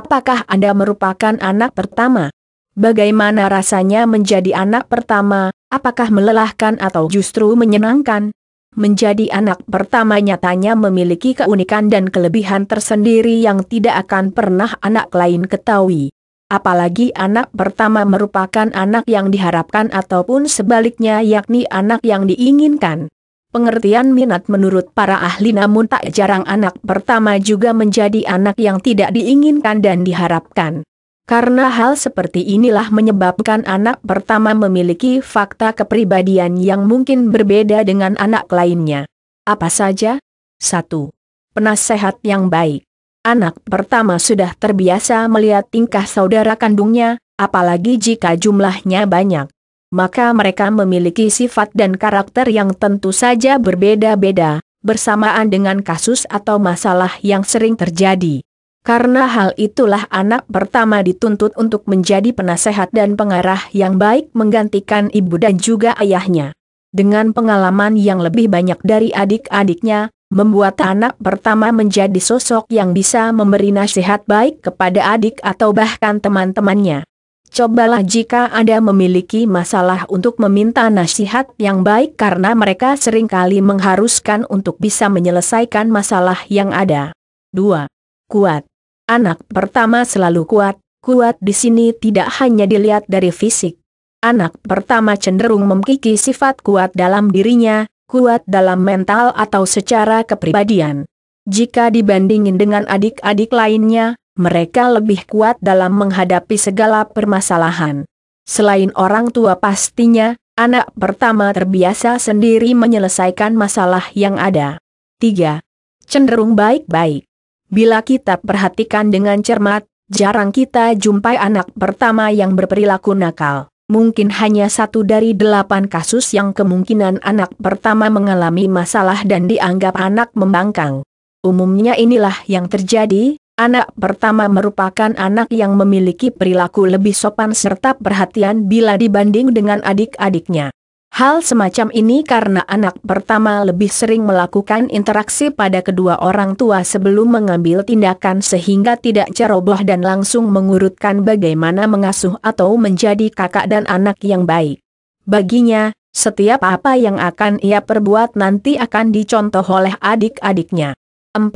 apakah Anda merupakan anak pertama? Bagaimana rasanya menjadi anak pertama, apakah melelahkan atau justru menyenangkan? Menjadi anak pertama nyatanya memiliki keunikan dan kelebihan tersendiri yang tidak akan pernah anak lain ketahui. Apalagi anak pertama merupakan anak yang diharapkan ataupun sebaliknya yakni anak yang diinginkan. Pengertian minat menurut para ahli namun tak jarang anak pertama juga menjadi anak yang tidak diinginkan dan diharapkan. Karena hal seperti inilah menyebabkan anak pertama memiliki fakta kepribadian yang mungkin berbeda dengan anak lainnya. Apa saja? 1. Penasehat yang baik. Anak pertama sudah terbiasa melihat tingkah saudara kandungnya, apalagi jika jumlahnya banyak maka mereka memiliki sifat dan karakter yang tentu saja berbeda-beda, bersamaan dengan kasus atau masalah yang sering terjadi. Karena hal itulah anak pertama dituntut untuk menjadi penasehat dan pengarah yang baik menggantikan ibu dan juga ayahnya. Dengan pengalaman yang lebih banyak dari adik-adiknya, membuat anak pertama menjadi sosok yang bisa memberi nasihat baik kepada adik atau bahkan teman-temannya. Cobalah jika Anda memiliki masalah untuk meminta nasihat yang baik karena mereka seringkali mengharuskan untuk bisa menyelesaikan masalah yang ada. 2. Kuat. Anak pertama selalu kuat, kuat di sini tidak hanya dilihat dari fisik. Anak pertama cenderung memiliki sifat kuat dalam dirinya, kuat dalam mental atau secara kepribadian. Jika dibandingin dengan adik-adik lainnya, mereka lebih kuat dalam menghadapi segala permasalahan. Selain orang tua pastinya, anak pertama terbiasa sendiri menyelesaikan masalah yang ada. 3. Cenderung baik-baik. Bila kita perhatikan dengan cermat, jarang kita jumpai anak pertama yang berperilaku nakal. Mungkin hanya satu dari delapan kasus yang kemungkinan anak pertama mengalami masalah dan dianggap anak membangkang. Umumnya inilah yang terjadi, Anak pertama merupakan anak yang memiliki perilaku lebih sopan serta perhatian bila dibanding dengan adik-adiknya. Hal semacam ini karena anak pertama lebih sering melakukan interaksi pada kedua orang tua sebelum mengambil tindakan sehingga tidak ceroboh dan langsung mengurutkan bagaimana mengasuh atau menjadi kakak dan anak yang baik. Baginya, setiap apa yang akan ia perbuat nanti akan dicontoh oleh adik-adiknya. 4.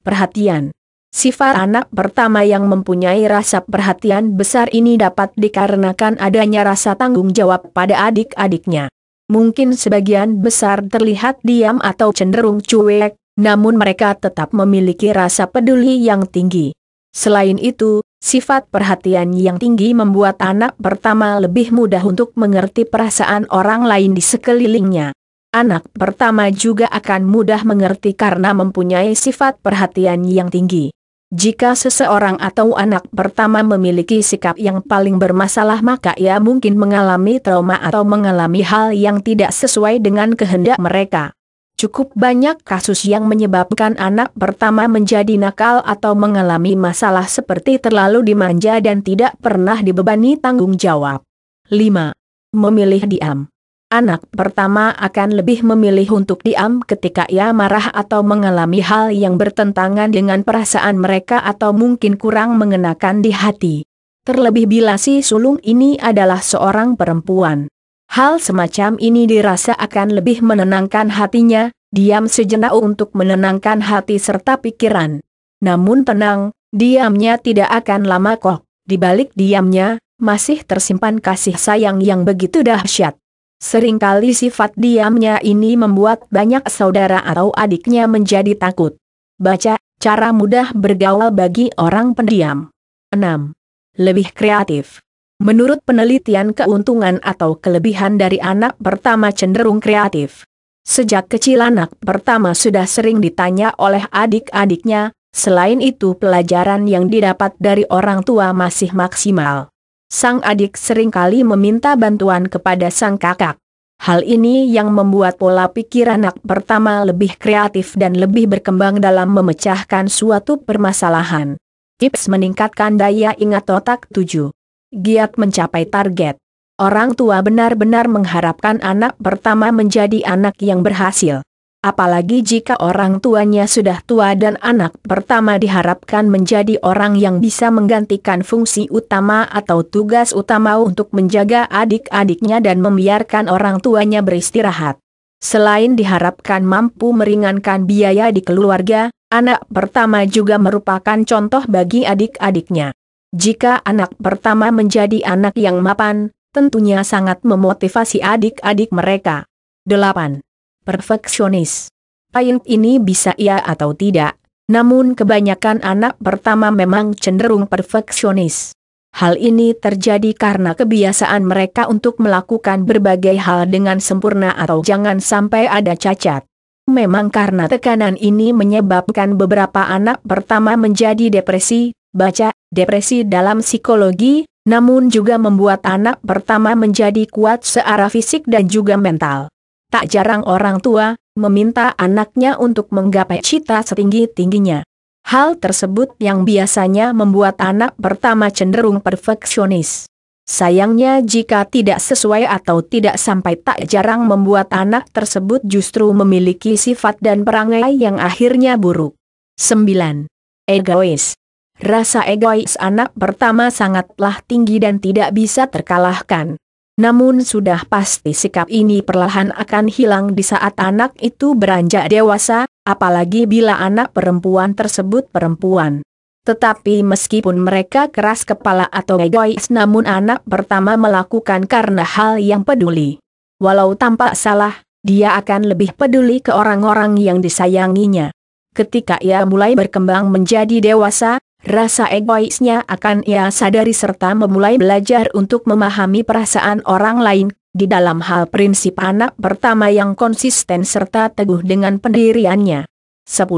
Perhatian Sifat anak pertama yang mempunyai rasa perhatian besar ini dapat dikarenakan adanya rasa tanggung jawab pada adik-adiknya. Mungkin sebagian besar terlihat diam atau cenderung cuek, namun mereka tetap memiliki rasa peduli yang tinggi. Selain itu, sifat perhatian yang tinggi membuat anak pertama lebih mudah untuk mengerti perasaan orang lain di sekelilingnya. Anak pertama juga akan mudah mengerti karena mempunyai sifat perhatian yang tinggi. Jika seseorang atau anak pertama memiliki sikap yang paling bermasalah maka ia mungkin mengalami trauma atau mengalami hal yang tidak sesuai dengan kehendak mereka. Cukup banyak kasus yang menyebabkan anak pertama menjadi nakal atau mengalami masalah seperti terlalu dimanja dan tidak pernah dibebani tanggung jawab. 5. Memilih diam Anak pertama akan lebih memilih untuk diam ketika ia marah atau mengalami hal yang bertentangan dengan perasaan mereka atau mungkin kurang mengenakan di hati. Terlebih bila si sulung ini adalah seorang perempuan. Hal semacam ini dirasa akan lebih menenangkan hatinya, diam sejenak untuk menenangkan hati serta pikiran. Namun tenang, diamnya tidak akan lama kok, di balik diamnya, masih tersimpan kasih sayang yang begitu dahsyat. Seringkali sifat diamnya ini membuat banyak saudara atau adiknya menjadi takut. Baca, cara mudah bergaul bagi orang pendiam. 6. Lebih kreatif. Menurut penelitian keuntungan atau kelebihan dari anak pertama cenderung kreatif. Sejak kecil anak pertama sudah sering ditanya oleh adik-adiknya, selain itu pelajaran yang didapat dari orang tua masih maksimal sang adik seringkali meminta bantuan kepada sang kakak. Hal ini yang membuat pola pikir anak pertama lebih kreatif dan lebih berkembang dalam memecahkan suatu permasalahan. Tips meningkatkan daya ingat otak 7. Giat mencapai target. Orang tua benar-benar mengharapkan anak pertama menjadi anak yang berhasil. Apalagi jika orang tuanya sudah tua dan anak pertama diharapkan menjadi orang yang bisa menggantikan fungsi utama atau tugas utama untuk menjaga adik-adiknya dan membiarkan orang tuanya beristirahat. Selain diharapkan mampu meringankan biaya di keluarga, anak pertama juga merupakan contoh bagi adik-adiknya. Jika anak pertama menjadi anak yang mapan, tentunya sangat memotivasi adik-adik mereka. 8 perfeksionis. Paint ini bisa iya atau tidak, namun kebanyakan anak pertama memang cenderung perfeksionis. Hal ini terjadi karena kebiasaan mereka untuk melakukan berbagai hal dengan sempurna atau jangan sampai ada cacat. Memang karena tekanan ini menyebabkan beberapa anak pertama menjadi depresi, baca, depresi dalam psikologi, namun juga membuat anak pertama menjadi kuat secara fisik dan juga mental tak jarang orang tua meminta anaknya untuk menggapai cita setinggi-tingginya. Hal tersebut yang biasanya membuat anak pertama cenderung perfeksionis. Sayangnya jika tidak sesuai atau tidak sampai tak jarang membuat anak tersebut justru memiliki sifat dan perangai yang akhirnya buruk. 9. Egois Rasa egois anak pertama sangatlah tinggi dan tidak bisa terkalahkan. Namun sudah pasti sikap ini perlahan akan hilang di saat anak itu beranjak dewasa, apalagi bila anak perempuan tersebut perempuan. Tetapi meskipun mereka keras kepala atau egois namun anak pertama melakukan karena hal yang peduli. Walau tampak salah, dia akan lebih peduli ke orang-orang yang disayanginya. Ketika ia mulai berkembang menjadi dewasa, Rasa egoisnya akan ia sadari serta memulai belajar untuk memahami perasaan orang lain, di dalam hal prinsip anak pertama yang konsisten serta teguh dengan pendiriannya. 10.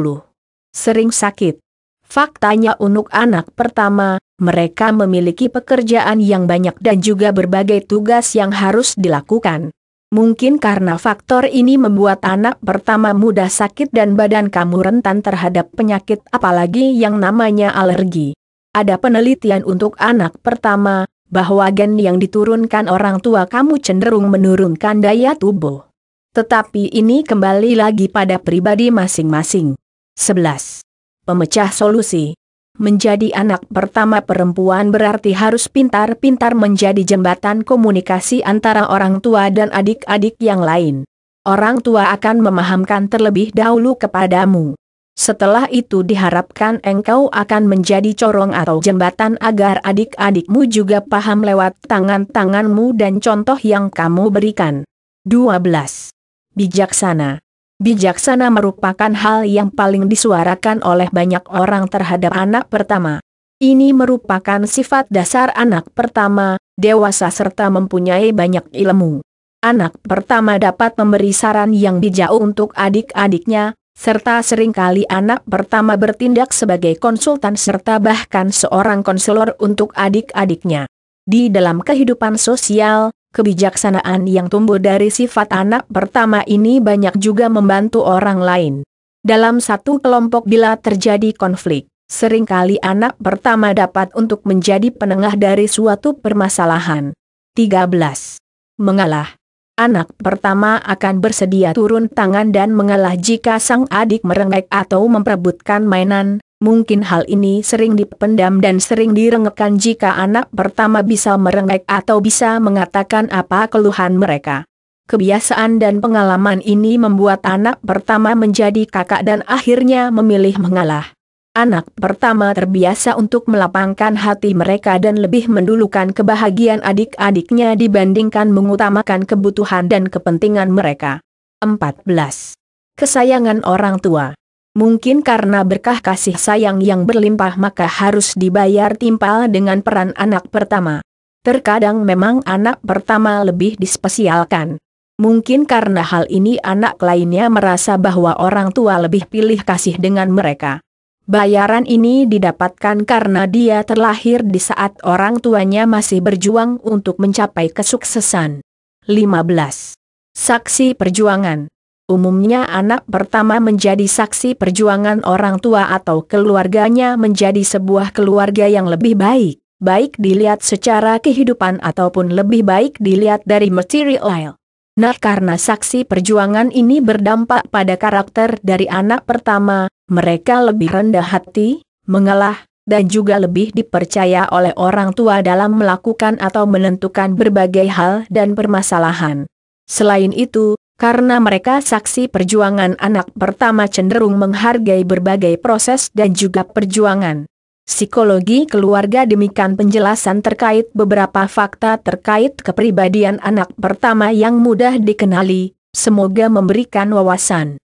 Sering sakit. Faktanya untuk anak pertama, mereka memiliki pekerjaan yang banyak dan juga berbagai tugas yang harus dilakukan. Mungkin karena faktor ini membuat anak pertama mudah sakit dan badan kamu rentan terhadap penyakit apalagi yang namanya alergi. Ada penelitian untuk anak pertama, bahwa gen yang diturunkan orang tua kamu cenderung menurunkan daya tubuh. Tetapi ini kembali lagi pada pribadi masing-masing. 11. Pemecah solusi Menjadi anak pertama perempuan berarti harus pintar-pintar menjadi jembatan komunikasi antara orang tua dan adik-adik yang lain. Orang tua akan memahamkan terlebih dahulu kepadamu. Setelah itu diharapkan engkau akan menjadi corong atau jembatan agar adik-adikmu juga paham lewat tangan-tanganmu dan contoh yang kamu berikan. 12. Bijaksana bijaksana merupakan hal yang paling disuarakan oleh banyak orang terhadap anak pertama. Ini merupakan sifat dasar anak pertama, dewasa serta mempunyai banyak ilmu. Anak pertama dapat memberi saran yang bijak untuk adik-adiknya, serta seringkali anak pertama bertindak sebagai konsultan serta bahkan seorang konselor untuk adik-adiknya. Di dalam kehidupan sosial, kebijaksanaan yang tumbuh dari sifat anak pertama ini banyak juga membantu orang lain. Dalam satu kelompok bila terjadi konflik, seringkali anak pertama dapat untuk menjadi penengah dari suatu permasalahan. 13. Mengalah Anak pertama akan bersedia turun tangan dan mengalah jika sang adik merengek atau memperebutkan mainan, Mungkin hal ini sering dipendam dan sering direngekkan jika anak pertama bisa merengek atau bisa mengatakan apa keluhan mereka. Kebiasaan dan pengalaman ini membuat anak pertama menjadi kakak dan akhirnya memilih mengalah. Anak pertama terbiasa untuk melapangkan hati mereka dan lebih mendulukan kebahagiaan adik-adiknya dibandingkan mengutamakan kebutuhan dan kepentingan mereka. 14. Kesayangan orang tua Mungkin karena berkah kasih sayang yang berlimpah maka harus dibayar timpal dengan peran anak pertama. Terkadang memang anak pertama lebih dispesialkan. Mungkin karena hal ini anak lainnya merasa bahwa orang tua lebih pilih kasih dengan mereka. Bayaran ini didapatkan karena dia terlahir di saat orang tuanya masih berjuang untuk mencapai kesuksesan. 15. Saksi Perjuangan Umumnya anak pertama menjadi saksi perjuangan orang tua atau keluarganya menjadi sebuah keluarga yang lebih baik, baik dilihat secara kehidupan ataupun lebih baik dilihat dari material. Nah karena saksi perjuangan ini berdampak pada karakter dari anak pertama, mereka lebih rendah hati, mengalah, dan juga lebih dipercaya oleh orang tua dalam melakukan atau menentukan berbagai hal dan permasalahan. Selain itu, karena mereka saksi perjuangan anak pertama cenderung menghargai berbagai proses dan juga perjuangan. Psikologi keluarga demikian penjelasan terkait beberapa fakta terkait kepribadian anak pertama yang mudah dikenali, semoga memberikan wawasan.